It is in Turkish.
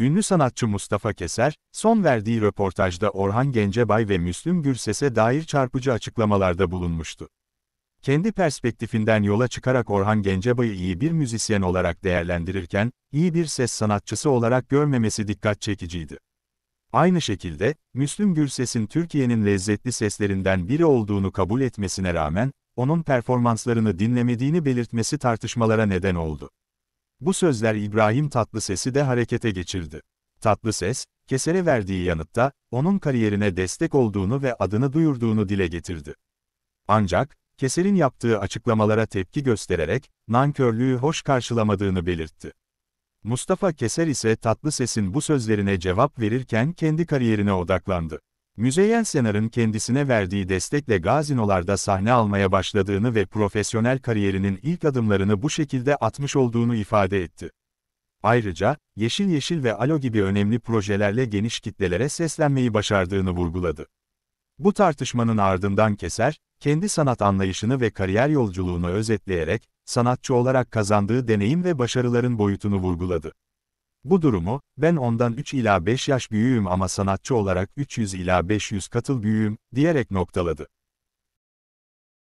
Ünlü sanatçı Mustafa Keser, son verdiği röportajda Orhan Gencebay ve Müslüm Gürses'e dair çarpıcı açıklamalarda bulunmuştu. Kendi perspektifinden yola çıkarak Orhan Gencebay'ı iyi bir müzisyen olarak değerlendirirken, iyi bir ses sanatçısı olarak görmemesi dikkat çekiciydi. Aynı şekilde, Müslüm Gürses'in Türkiye'nin lezzetli seslerinden biri olduğunu kabul etmesine rağmen, onun performanslarını dinlemediğini belirtmesi tartışmalara neden oldu. Bu sözler İbrahim Tatlıses'i de harekete geçirdi. Tatlıses, Keser'e verdiği yanıtta, onun kariyerine destek olduğunu ve adını duyurduğunu dile getirdi. Ancak, Keser'in yaptığı açıklamalara tepki göstererek, nankörlüğü hoş karşılamadığını belirtti. Mustafa Keser ise Tatlıses'in bu sözlerine cevap verirken kendi kariyerine odaklandı. Müzeyyen Senar'ın kendisine verdiği destekle gazinolarda sahne almaya başladığını ve profesyonel kariyerinin ilk adımlarını bu şekilde atmış olduğunu ifade etti. Ayrıca, Yeşil Yeşil ve Alo gibi önemli projelerle geniş kitlelere seslenmeyi başardığını vurguladı. Bu tartışmanın ardından Keser, kendi sanat anlayışını ve kariyer yolculuğunu özetleyerek, sanatçı olarak kazandığı deneyim ve başarıların boyutunu vurguladı. Bu durumu, ben ondan 3 ila 5 yaş büyüğüm ama sanatçı olarak 300 ila 500 katıl büyüğüm, diyerek noktaladı.